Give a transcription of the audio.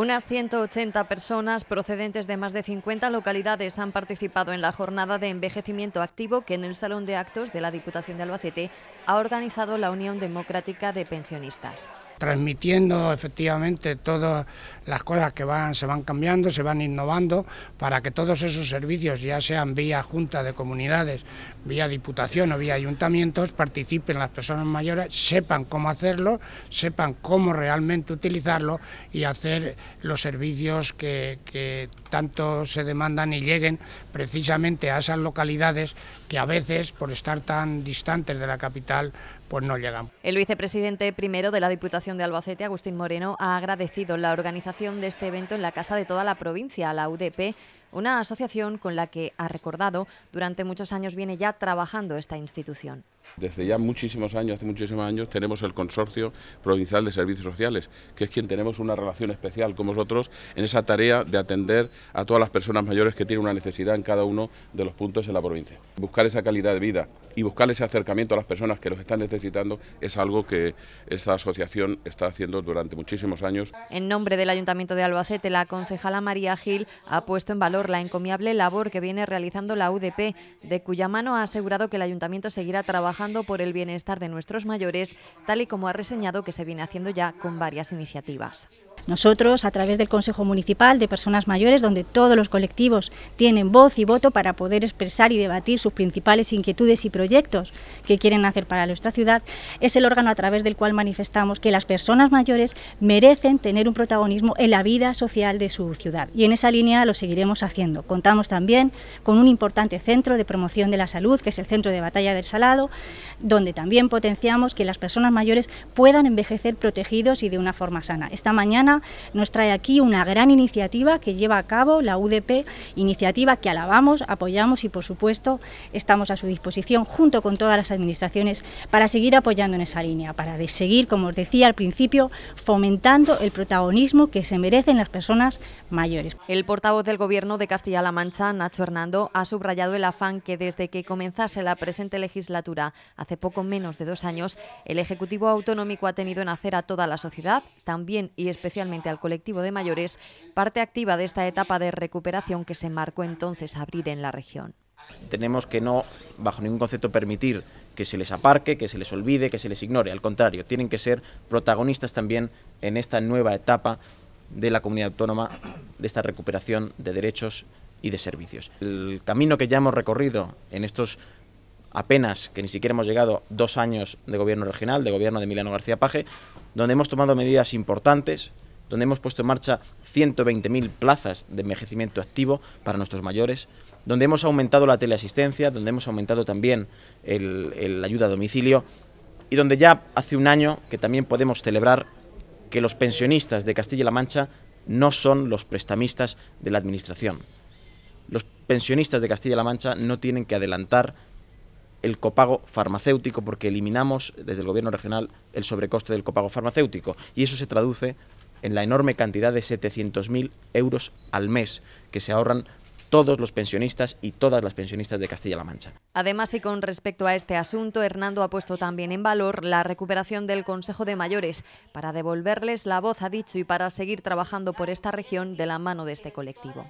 Unas 180 personas procedentes de más de 50 localidades han participado en la jornada de envejecimiento activo que en el Salón de Actos de la Diputación de Albacete ha organizado la Unión Democrática de Pensionistas transmitiendo efectivamente todas las cosas que van, se van cambiando, se van innovando, para que todos esos servicios, ya sean vía junta de comunidades, vía diputación o vía ayuntamientos, participen las personas mayores, sepan cómo hacerlo, sepan cómo realmente utilizarlo y hacer los servicios que, tanto se demandan y lleguen precisamente a esas localidades que a veces, por estar tan distantes de la capital, pues no llegan. El vicepresidente primero de la Diputación de Albacete, Agustín Moreno, ha agradecido la organización de este evento en la Casa de toda la provincia, la UDP, una asociación con la que, ha recordado, durante muchos años viene ya trabajando esta institución. Desde ya muchísimos años, hace muchísimos años, tenemos el Consorcio Provincial de Servicios Sociales, que es quien tenemos una relación especial con nosotros en esa tarea de atender a todas las personas mayores que tienen una necesidad en cada uno de los puntos en la provincia. Buscar esa calidad de vida y buscar ese acercamiento a las personas que los están necesitando es algo que esta asociación está haciendo durante muchísimos años. En nombre del Ayuntamiento de Albacete, la concejala María Gil ha puesto en valor la encomiable labor que viene realizando la UDP, de cuya mano ha asegurado que el Ayuntamiento seguirá trabajando por el bienestar de nuestros mayores, tal y como ha reseñado que se viene haciendo ya con varias iniciativas. Nosotros, a través del Consejo Municipal de Personas Mayores, donde todos los colectivos tienen voz y voto para poder expresar y debatir sus principales inquietudes y proyectos que quieren hacer para nuestra ciudad, es el órgano a través del cual manifestamos que las personas mayores merecen tener un protagonismo en la vida social de su ciudad. Y en esa línea lo seguiremos haciendo Contamos también con un importante centro de promoción de la salud, que es el Centro de Batalla del Salado, donde también potenciamos que las personas mayores puedan envejecer protegidos y de una forma sana. Esta mañana nos trae aquí una gran iniciativa que lleva a cabo la UDP, iniciativa que alabamos, apoyamos y, por supuesto, estamos a su disposición junto con todas las administraciones para seguir apoyando en esa línea, para seguir, como os decía al principio, fomentando el protagonismo que se merecen las personas mayores. El portavoz del Gobierno de Castilla-La Mancha, Nacho Hernando, ha subrayado el afán que desde que comenzase la presente legislatura, hace poco menos de dos años, el Ejecutivo Autonómico ha tenido en hacer a toda la sociedad, también y especialmente al colectivo de mayores, parte activa de esta etapa de recuperación que se marcó entonces abrir en la región. Tenemos que no, bajo ningún concepto, permitir que se les aparque, que se les olvide, que se les ignore. Al contrario, tienen que ser protagonistas también en esta nueva etapa de la comunidad autónoma de esta recuperación de derechos y de servicios. El camino que ya hemos recorrido en estos apenas, que ni siquiera hemos llegado, dos años de gobierno regional, de gobierno de Emiliano García Page, donde hemos tomado medidas importantes, donde hemos puesto en marcha 120.000 plazas de envejecimiento activo para nuestros mayores, donde hemos aumentado la teleasistencia, donde hemos aumentado también la ayuda a domicilio y donde ya hace un año que también podemos celebrar que los pensionistas de Castilla-La Mancha no son los prestamistas de la Administración. Los pensionistas de Castilla-La Mancha no tienen que adelantar el copago farmacéutico porque eliminamos desde el Gobierno regional el sobrecoste del copago farmacéutico y eso se traduce en la enorme cantidad de 700.000 euros al mes que se ahorran todos los pensionistas y todas las pensionistas de Castilla-La Mancha. Además, y con respecto a este asunto, Hernando ha puesto también en valor la recuperación del Consejo de Mayores para devolverles la voz, ha dicho, y para seguir trabajando por esta región de la mano de este colectivo.